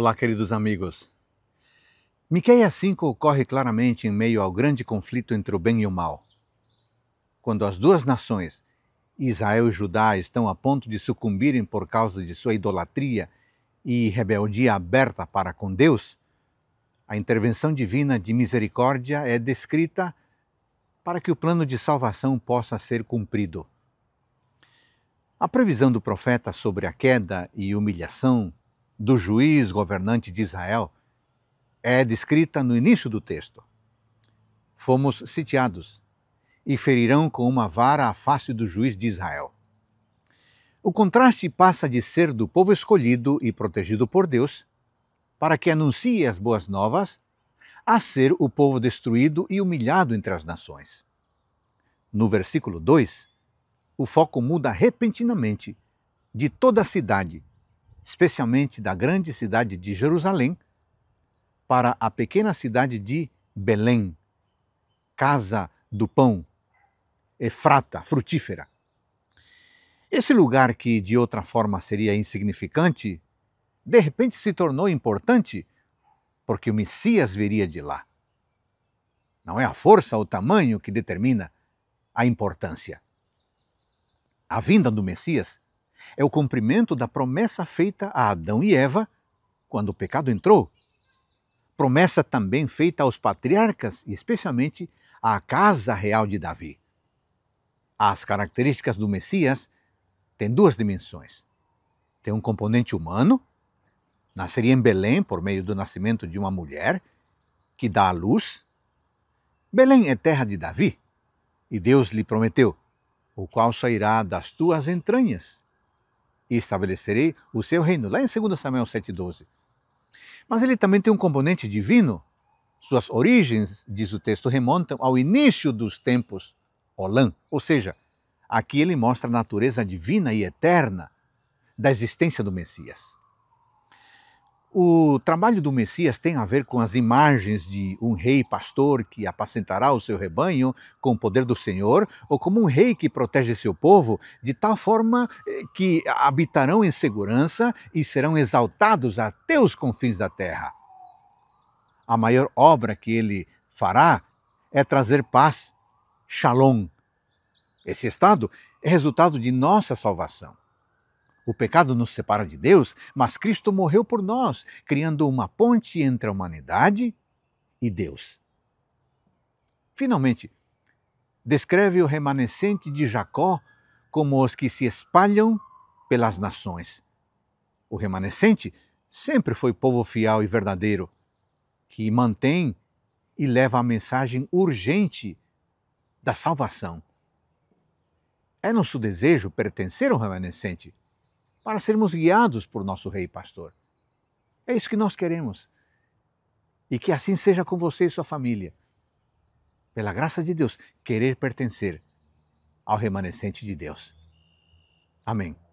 Olá, queridos amigos. Miqueias 5 ocorre claramente em meio ao grande conflito entre o bem e o mal. Quando as duas nações, Israel e Judá, estão a ponto de sucumbirem por causa de sua idolatria e rebeldia aberta para com Deus, a intervenção divina de misericórdia é descrita para que o plano de salvação possa ser cumprido. A previsão do profeta sobre a queda e humilhação do juiz governante de Israel é descrita no início do texto. Fomos sitiados e ferirão com uma vara a face do juiz de Israel. O contraste passa de ser do povo escolhido e protegido por Deus, para que anuncie as boas novas, a ser o povo destruído e humilhado entre as nações. No versículo 2, o foco muda repentinamente de toda a cidade especialmente da grande cidade de Jerusalém, para a pequena cidade de Belém, casa do pão, Efrata, frutífera. Esse lugar que de outra forma seria insignificante, de repente se tornou importante porque o Messias viria de lá. Não é a força ou o tamanho que determina a importância. A vinda do Messias é o cumprimento da promessa feita a Adão e Eva quando o pecado entrou. Promessa também feita aos patriarcas e especialmente à casa real de Davi. As características do Messias têm duas dimensões. Tem um componente humano, nasceria em Belém por meio do nascimento de uma mulher que dá à luz. Belém é terra de Davi, e Deus lhe prometeu: o qual sairá das tuas entranhas e estabelecerei o seu reino, lá em 2 Samuel 7,12. Mas ele também tem um componente divino. Suas origens, diz o texto, remontam ao início dos tempos, Olã. Ou seja, aqui ele mostra a natureza divina e eterna da existência do Messias. O trabalho do Messias tem a ver com as imagens de um rei pastor que apacentará o seu rebanho com o poder do Senhor, ou como um rei que protege seu povo de tal forma eh, que habitarão em segurança e serão exaltados até os confins da terra. A maior obra que ele fará é trazer paz, shalom. Esse estado é resultado de nossa salvação. O pecado nos separa de Deus, mas Cristo morreu por nós, criando uma ponte entre a humanidade e Deus. Finalmente, descreve o remanescente de Jacó como os que se espalham pelas nações. O remanescente sempre foi povo fiel e verdadeiro, que mantém e leva a mensagem urgente da salvação. É nosso desejo pertencer ao remanescente para sermos guiados por nosso Rei e Pastor. É isso que nós queremos. E que assim seja com você e sua família. Pela graça de Deus, querer pertencer ao remanescente de Deus. Amém.